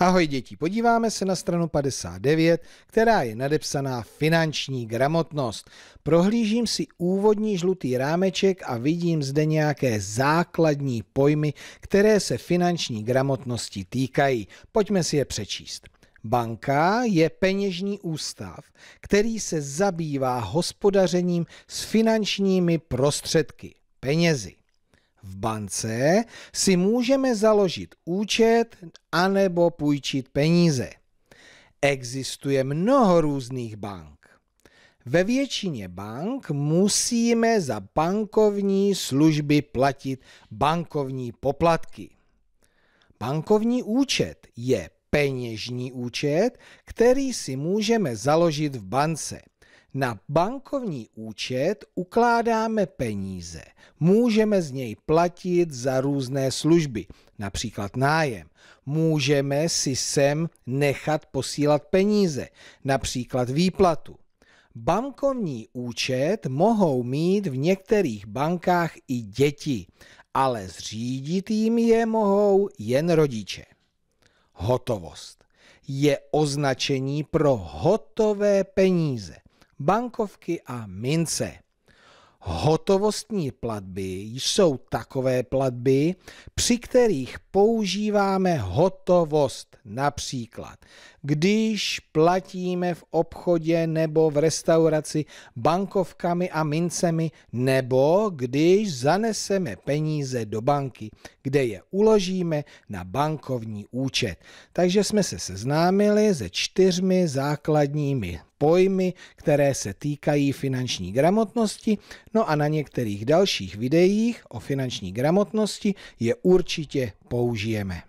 Ahoj děti, podíváme se na stranu 59, která je nadepsaná finanční gramotnost. Prohlížím si úvodní žlutý rámeček a vidím zde nějaké základní pojmy, které se finanční gramotnosti týkají. Pojďme si je přečíst. Banka je peněžní ústav, který se zabývá hospodařením s finančními prostředky, penězi v bance si můžeme založit účet anebo půjčit peníze. Existuje mnoho různých bank. Ve většině bank musíme za bankovní služby platit bankovní poplatky. Bankovní účet je peněžní účet, který si můžeme založit v bance. Na bankovní účet ukládáme peníze. Můžeme z něj platit za různé služby, například nájem. Můžeme si sem nechat posílat peníze, například výplatu. Bankovní účet mohou mít v některých bankách i děti, ale zřídit jim je mohou jen rodiče. Hotovost je označení pro hotové peníze – bankovky a mince. Hotovostní platby jsou takové platby, při kterých používáme hotovost. Například, když platíme v obchodě nebo v restauraci bankovkami a mincemi, nebo když zaneseme peníze do banky, kde je uložíme na bankovní účet. Takže jsme se seznámili se čtyřmi základními pojmy, které se týkají finanční gramotnosti, no a na některých dalších videích o finanční gramotnosti je určitě použijeme.